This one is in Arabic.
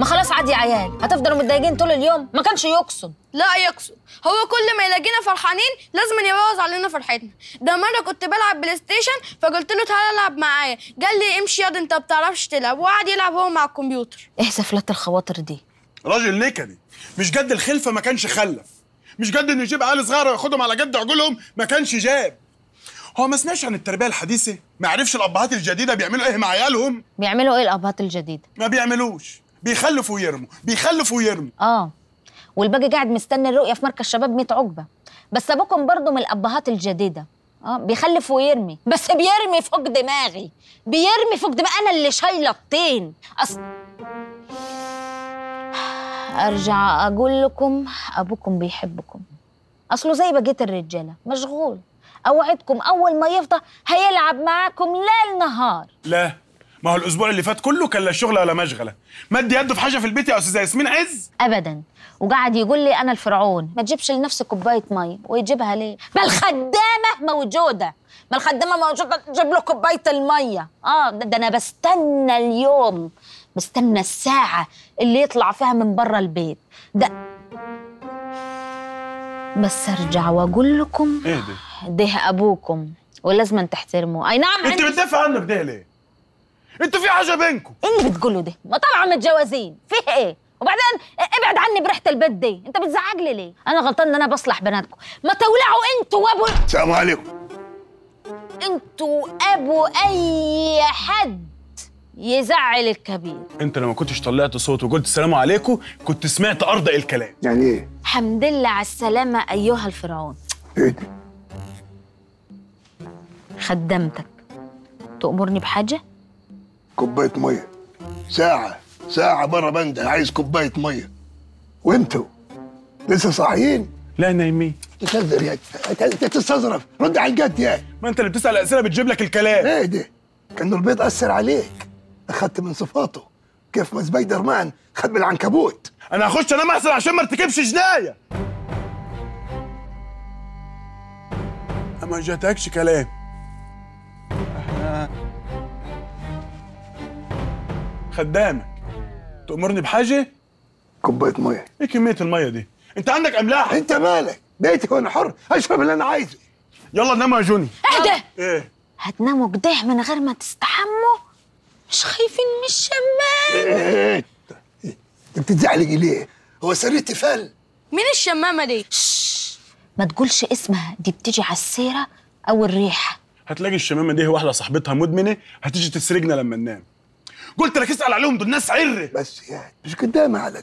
ما خلاص عادي يا عيال هتفضلوا متضايقين طول اليوم ما كانش يقصد لا يقصد هو كل ما يلاقينا فرحانين لازم يبوظ علينا فرحتنا ده مره كنت بلعب بلاي ستيشن فقلت له تعالى العب معايا قال لي امشي ياض انت ما بتعرفش تلعب وقعد يلعب هو مع الكمبيوتر ايه سفلات الخواطر دي راجل نكدي مش جد الخلفه ما كانش خلف مش جد انه يجيب عيال صغيره وياخدهم على جد عجولهم ما كانش جاب هو ما سمعش عن التربيه الحديثه ما عرفش الابهات الجديده بيعملوا ايه مع عيالهم بيعملوا ايه الابهات الجديده ما بيعملوش بيخلفوا ويرموا بيخلفوا ويرموا اه والباقي قاعد مستني الرؤيه في مركز شباب 100 عقبه بس ابوكم برضه من الابهات الجديده اه بيخلف ويرمي بس بيرمي فوق دماغي بيرمي فوق دماغي انا اللي شايله الطين اصل ارجع اقول لكم ابوكم بيحبكم اصله زي بقيه الرجاله مشغول اوعدكم اول ما يفضى هيلعب معاكم ليل نهار لا ما هو الاسبوع اللي فات كله كان لا شغل ولا مشغله مد يده في حاجه في البيت يا استاذه ياسمين عز ابدا وقعد يقول لي انا الفرعون ما تجيبش لنفسك كوبايه ميه ويجيبها ليه ما الخدامه موجوده ما الخدامه موجوده تجيب له كوبايه الميه اه ده انا بستنى اليوم بستنى الساعه اللي يطلع فيها من بره البيت ده بس ارجع واقول لكم ايه ده ده ابوكم ولازم تحترموه اي نعم انت بتدافع عنه ده ليه انتوا في حاجه بينكم ايه اللي بتقوله ده ما طبعا متجوزين فيه ايه وبعدين ابعد عني بريحه البيت دي انت بتزعق لي ليه انا غلطان ان انا بصلح بناتكم ما تولعوا انتوا وابو السلام عليكم انتوا ابو اي حد يزعل الكبير انت لما كنتش طلعت صوت وقلت السلام عليكم كنت سمعت ارضى الكلام يعني ايه الحمد لله على السلامه ايها الفرعون ايه دي خدمتك تأمرني بحاجه كوبايه ميه ساعه ساعه بره بند عايز كوبايه ميه وانتوا لسه صاحيين لا نايمين تستظرف يا تستظرف رد على الجد يا ما انت اللي بتسال اسئله بتجيب لك الكلام ايه ده كان البيض اثر عليك اخدت من صفاته كيف ما سبايدر مان خد من العنكبوت انا هخش انام احسن عشان ما ارتكبش جنايه ما جاتكش كلام خدامك تأمرني بحاجة؟ كوباية مية ايه كمية المية دي؟ انت عندك املاح انت مالك؟ بيتي وانا حر اشرب اللي انا عايزه يلا ناموا يا جوني اهدى ايه هتناموا كده من غير ما تستحموا؟ مش خايفين من الشمام؟ ايه, إيه،, إيه. انت بتزعلي ليه؟ هو سريت فل مين الشمامة دي؟ شش ما تقولش اسمها دي بتيجي على السيرة أو الريحة هتلاقي الشمامة دي واحدة صاحبتها مدمنة هتيجي تسرقنا لما ننام قلت لك اسال عليهم دول ناس عره بس يعني مش قدامي على جنب